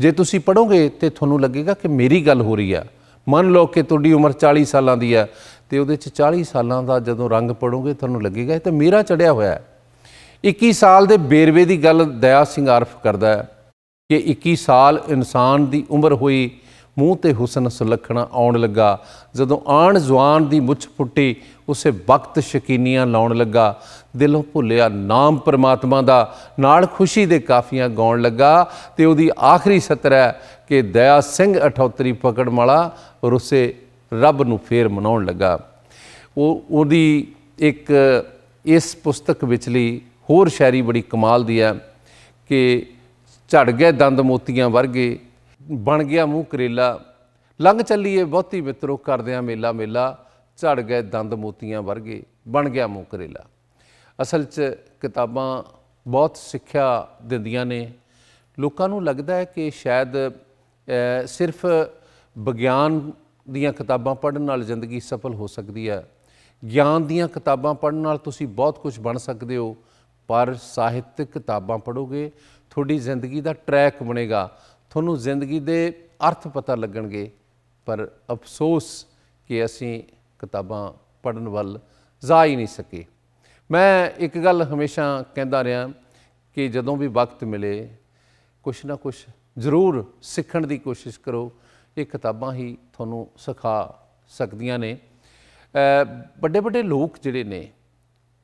ਜੇ ਤੁਸੀਂ ਪੜੋਗੇ ਤੇ ਤੁਹਾਨੂੰ ਲੱਗੇਗਾ ਕਿ ਮੇਰੀ ਗੱਲ ਹੋ ਰਹੀ ਆ ਮੰਨ ਲਓ ਕਿ ਤੁਹਾਡੀ ਉਮਰ 40 ਸਾਲਾਂ ਦੀ ਆ ਤੇ ਉਹਦੇ 'ਚ 40 ਸਾਲਾਂ ਦਾ ਜਦੋਂ ਰੰਗ ਪੜੋਗੇ ਤੁਹਾਨੂੰ ਲੱਗੇਗਾ ਇਹ ਤਾਂ ਮੇਰਾ ਚੜਿਆ ਹੋਇਆ ਹੈ 21 ਸਾਲ ਦੇ ਬੇਰਵੇ ਦੀ ਗੱਲ ਦਇਆ ਸਿੰਘ ਆਰਫ ਕਰਦਾ ਹੈ ਕਿ 21 ਸਾਲ ਇਨਸਾਨ ਦੀ ਉਮਰ ਹੋਈ ਮੂੰਹ ਤੇ ਹੁਸਨ ਸੁਲੱਖਣਾ ਆਉਣ ਲੱਗਾ ਜਦੋਂ ਆਣ ਜ਼ਵਾਨ ਦੀ ਮੁੱਛ ਫੁੱਟੀ ਉਸੇ ਵਕਤ ਸ਼ਕੀਨੀਆਂ ਲਾਉਣ ਲੱਗਾ ਦਿਲੋਂ ਭੁੱਲਿਆ ਨਾਮ ਪ੍ਰਮਾਤਮਾ ਦਾ ਨਾਲ ਖੁਸ਼ੀ ਦੇ ਕਾਫੀਆਂ ਗਾਉਣ ਲੱਗਾ ਤੇ ਉਹਦੀ ਆਖਰੀ ਸਤਰ ਹੈ ਕਿ ਦਇਆ ਸਿੰਘ ਅਠੌਤਰੀ ਪਕੜ ਮਾਲਾ ਰੁਸੇ ਰੱਬ ਨੂੰ ਫੇਰ ਮਨਾਉਣ ਲੱਗਾ ਉਹ ਉਹਦੀ ਇੱਕ ਇਸ ਪੁਸਤਕ ਵਿਚਲੀ ਹੋਰ ਸ਼ਾਇਰੀ ਬੜੀ ਕਮਾਲ ਦੀ ਹੈ ਕਿ ਝੜ ਗਏ ਦੰਦ ਮੋਤੀਆਂ ਵਰਗੇ ਬਣ ਗਿਆ ਮੂੰਹ ਕਰੇਲਾ ਲੰਘ ਚੱਲੀਏ ਬਹੁਤੀ ਮਿੱਤਰੋ ਕਰਦਿਆਂ ਮੇਲਾ ਮੇਲਾ ਝੜ ਗਏ ਦੰਦ ਮੋਤੀਆਂ ਵਰਗੇ ਬਣ ਗਿਆ ਮੂੰਹ ਕਰੇਲਾ ਅਸਲ 'ਚ ਕਿਤਾਬਾਂ ਬਹੁਤ ਸਿੱਖਿਆ ਦਿੰਦੀਆਂ ਨੇ ਲੋਕਾਂ ਨੂੰ ਲੱਗਦਾ ਹੈ ਕਿ ਸ਼ਾਇਦ ਸਿਰਫ ਵਿਗਿਆਨ ਦੀਆਂ ਕਿਤਾਬਾਂ ਪੜ੍ਹਨ ਨਾਲ ਜ਼ਿੰਦਗੀ ਸਫਲ ਹੋ ਸਕਦੀ ਹੈ ਗਿਆਨ ਦੀਆਂ ਕਿਤਾਬਾਂ ਪੜ੍ਹਨ ਨਾਲ ਤੁਸੀਂ ਬਹੁਤ ਕੁਝ ਬਣ ਸਕਦੇ ਹੋ ਪਰ ਸਾਹਿਤਕ ਕਿਤਾਬਾਂ ਪੜੋਗੇ ਤੁਹਾਡੀ ਜ਼ਿੰਦਗੀ ਦਾ ਟਰੈਕ ਬਣੇਗਾ ਤੁਹਾਨੂੰ ਜ਼ਿੰਦਗੀ ਦੇ ਅਰਥ ਪਤਾ ਲੱਗਣਗੇ ਪਰ ਅਫਸੋਸ ਕਿ ਅਸੀਂ ਕਿਤਾਬਾਂ ਪੜਨ ਵੱਲ ਜਾ ਹੀ ਨਹੀਂ ਸਕੇ ਮੈਂ ਇੱਕ ਗੱਲ ਹਮੇਸ਼ਾ ਕਹਿੰਦਾ ਰਿਹਾ ਕਿ ਜਦੋਂ ਵੀ ਵਕਤ ਮਿਲੇ ਕੁਛ ਨਾ ਕੁਛ ਜ਼ਰੂਰ ਸਿੱਖਣ ਦੀ ਕੋਸ਼ਿਸ਼ ਕਰੋ ਇਹ ਕਿਤਾਬਾਂ ਹੀ ਤੁਹਾਨੂੰ ਸਿਖਾ ਸਕਦੀਆਂ ਨੇ ਵੱਡੇ ਵੱਡੇ ਲੋਕ ਜਿਹੜੇ ਨੇ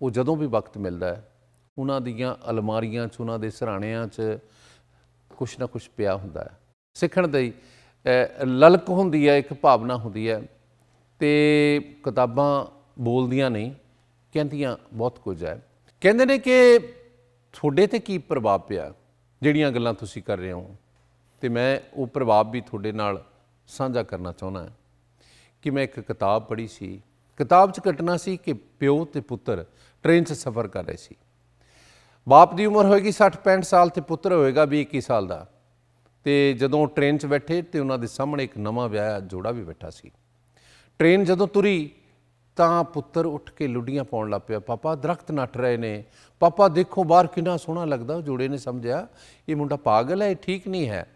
ਉਹ ਜਦੋਂ ਵੀ ਵਕਤ ਮਿਲਦਾ ਹੈ ਉਹਨਾਂ ਦੀਆਂ ਅਲਮਾਰੀਆਂ 'ਚ ਉਹਨਾਂ ਦੇ ਸਰਾਣਿਆਂ 'ਚ ਕੁਛ ਨਾ ਕੁਛ ਪਿਆ ਹੁੰਦਾ ਹੈ ਸਿੱਖਣ ਦੀ ਲਲਕ ਹੁੰਦੀ ਹੈ ਇੱਕ ਭਾਵਨਾ ਹੁੰਦੀ ਹੈ ਤੇ ਕਿਤਾਬਾਂ ਬੋਲਦੀਆਂ ਨਹੀਂ ਕਹਿੰਦੀਆਂ ਬਹੁਤ ਕੁਝ ਹੈ ਕਹਿੰਦੇ ਨੇ ਕਿ ਤੁਹਾਡੇ ਤੇ ਕੀ ਪ੍ਰਭਾਵ ਪਿਆ ਜਿਹੜੀਆਂ ਗੱਲਾਂ ਤੁਸੀਂ ਕਰ ਰਹੇ ਹੋ ਤੇ ਮੈਂ ਉਹ ਪ੍ਰਭਾਵ ਵੀ ਤੁਹਾਡੇ ਨਾਲ ਸਾਂਝਾ ਕਰਨਾ ਚਾਹੁੰਦਾ ਕਿ ਮੈਂ ਇੱਕ ਕਿਤਾਬ ਪੜ੍ਹੀ ਸੀ ਕਿਤਾਬ 'ਚ ਘਟਨਾ ਸੀ ਕਿ ਪਿਓ ਤੇ ਪੁੱਤਰ ਟ੍ਰੇਨ 'ਚ ਸਫ਼ਰ ਕਰ ਰਹੇ ਸੀ ਬਾਪ ਦੀ ਉਮਰ ਹੋਏਗੀ 60-65 ਸਾਲ ਤੇ ਪੁੱਤਰ ਹੋਏਗਾ 21 ਸਾਲ ਦਾ ਤੇ ਜਦੋਂ ਟ੍ਰੇਨ 'ਚ ਬੈਠੇ ਤੇ ਉਹਨਾਂ ਦੇ ਸਾਹਮਣੇ ਇੱਕ ਨਵਾਂ ਵਿਆਹਿਆ ਜੋੜਾ ਵੀ ਬੈਠਾ ਸੀ ਟ੍ਰੇਨ ਜਦੋਂ ਤੁਰੀ ਤਾਂ ਪੁੱਤਰ ਉੱਠ ਕੇ ਲੁੱਡੀਆਂ ਪਾਉਣ ਲੱਗ ਪਿਆ ਪਾਪਾ ਦਰਖਤ ਨੱਟ ਰਹੇ ਨੇ ਪਾਪਾ ਦੇਖੋ ਬਾਹਰ ਕਿੰਨਾ ਸੋਹਣਾ ਲੱਗਦਾ ਜੋੜੇ ਨੇ ਸਮਝਿਆ ਇਹ ਮੁੰਡਾ ਪਾਗਲ ਹੈ ਇਹ ਠੀਕ ਨਹੀਂ ਹੈ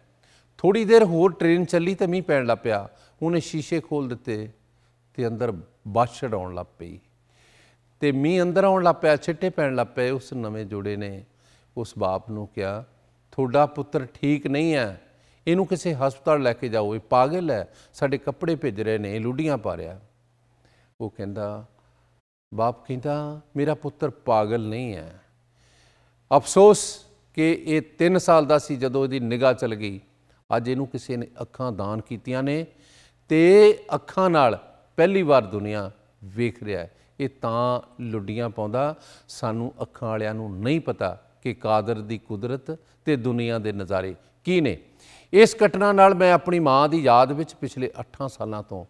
ਥੋੜੀ ਦੇਰ ਹੋਰ ਟ੍ਰੇਨ ਚੱਲੀ ਤੇ ਮੀਂਹ ਪੈਣ ਲੱਗ ਪਿਆ ਉਹਨੇ ਸ਼ੀਸ਼ੇ ਖੋਲ ਦਿੱਤੇ ਤੇ ਅੰਦਰ ਬਾਛੜ ਆਉਣ ਲੱਗ ਪਈ ਤੇ ਮੀਂਹ ਅੰਦਰ ਆਉਣ ਲੱਗ ਪਿਆ ਛਿੱਟੇ ਪੈਣ ਲੱਗ ਪਏ ਉਸ ਨਵੇਂ ਜੋੜੇ ਨੇ ਉਸ ਬਾਪ ਨੂੰ ਕਿਹਾ ਤੁਹਾਡਾ ਪੁੱਤਰ ਠੀਕ ਨਹੀਂ ਹੈ ਇਹਨੂੰ ਕਿਸੇ ਹਸਪਤਾਲ ਲੈ ਕੇ ਜਾਓ ਇਹ ਪਾਗਲ ਹੈ ਸਾਡੇ ਕੱਪੜੇ ਭਿੱਜ ਰਹੇ ਨੇ ਲੁੱਡੀਆਂ ਪਾ ਰਿਹਾ ਉਹ ਕਹਿੰਦਾ ਬਾਪ ਕਹਿੰਦਾ ਮੇਰਾ ਪੁੱਤਰ ਪਾਗਲ ਨਹੀਂ ਹੈ ਅਫਸੋਸ ਕਿ ਇਹ 3 ਸਾਲ ਦਾ ਸੀ ਜਦੋਂ ਇਹਦੀ ਨਿਗਾਹ ਚਲ ਗਈ ਅੱਜ ਇਹਨੂੰ ਕਿਸੇ ਨੇ ਅੱਖਾਂ ਦਾਨ ਕੀਤੀਆਂ ਨੇ ਤੇ ਅੱਖਾਂ ਨਾਲ ਪਹਿਲੀ ਵਾਰ ਦੁਨੀਆ ਵੇਖ ਰਿਹਾ ਹੈ ਇਹ ਤਾਂ ਲੁੱਡੀਆਂ ਪਾਉਂਦਾ ਸਾਨੂੰ ਅੱਖਾਂ ਵਾਲਿਆਂ ਨੂੰ ਨਹੀਂ ਪਤਾ ਕਿ ਕਾਦਰ ਦੀ ਕੁਦਰਤ ਤੇ ਦੁਨੀਆ ਦੇ ਨਜ਼ਾਰੇ ਕੀ ਨੇ ਇਸ ਘਟਨਾ ਨਾਲ ਮੈਂ ਆਪਣੀ ਮਾਂ ਦੀ ਯਾਦ ਵਿੱਚ ਪਿਛਲੇ 8 ਸਾਲਾਂ ਤੋਂ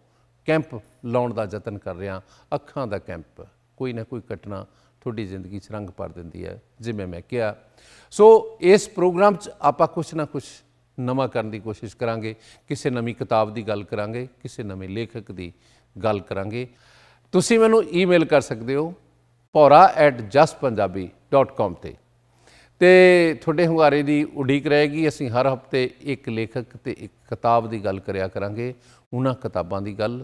ਕੈਂਪ ਲਾਉਣ ਦਾ ਯਤਨ ਕਰ ਰਿਹਾ ਅੱਖਾਂ ਦਾ ਕੈਂਪ ਕੋਈ ਨਾ ਕੋਈ ਘਟਨਾ ਤੁਹਾਡੀ ਜ਼ਿੰਦਗੀ 'ਚ ਰੰਗ ਭਰ ਦਿੰਦੀ ਹੈ ਜਿਵੇਂ ਮੈਂ ਕਿਹਾ ਸੋ ਇਸ ਪ੍ਰੋਗਰਾਮ 'ਚ ਆਪਾਂ ਕੁਝ ਨਾ ਕੁਝ ਨਵਾਂ ਕਰਨ ਦੀ ਕੋਸ਼ਿਸ਼ ਕਰਾਂਗੇ ਕਿਸੇ ਨਵੀਂ ਕਿਤਾਬ ਦੀ ਗੱਲ ਕਰਾਂਗੇ ਕਿਸੇ ਨਵੇਂ ਲੇਖਕ ਦੀ ਗੱਲ ਕਰਾਂਗੇ ਤੁਸੀਂ ਮੈਨੂੰ ਈਮੇਲ ਕਰ ਸਕਦੇ ਹੋ paura@justpunjabi.com ਤੇ ਤੇ ਤੁਹਾਡੇ ਹੰਗਾਰੇ ਦੀ ਉਡੀਕ ਰਹੇਗੀ ਅਸੀਂ ਹਰ ਹਫਤੇ ਇੱਕ ਲੇਖਕ ਤੇ ਇੱਕ ਕਿਤਾਬ ਦੀ ਗੱਲ ਕਰਿਆ ਕਰਾਂਗੇ ਉਹਨਾਂ ਕਿਤਾਬਾਂ ਦੀ ਗੱਲ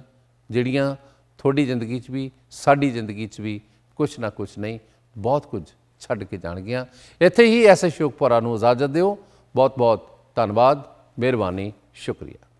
ਜਿਹੜੀਆਂ ਤੁਹਾਡੀ ਜ਼ਿੰਦਗੀ 'ਚ ਵੀ ਸਾਡੀ ਜ਼ਿੰਦਗੀ 'ਚ ਵੀ ਕੁਝ ਨਾ ਕੁਝ ਨਹੀਂ ਬਹੁਤ ਕੁਝ ਛੱਡ ਕੇ ਜਾਣ ਗਿਆ ਇੱਥੇ ਹੀ ਐਸੇ ਸ਼ੋਕਪੁਰਾ ਨੂੰ ਇਜਾਜ਼ਤ ਦਿਓ ਬਹੁਤ ਬਹੁਤ ਧੰਨਵਾਦ ਮਿਹਰਬਾਨੀ ਸ਼ੁਕਰੀਆ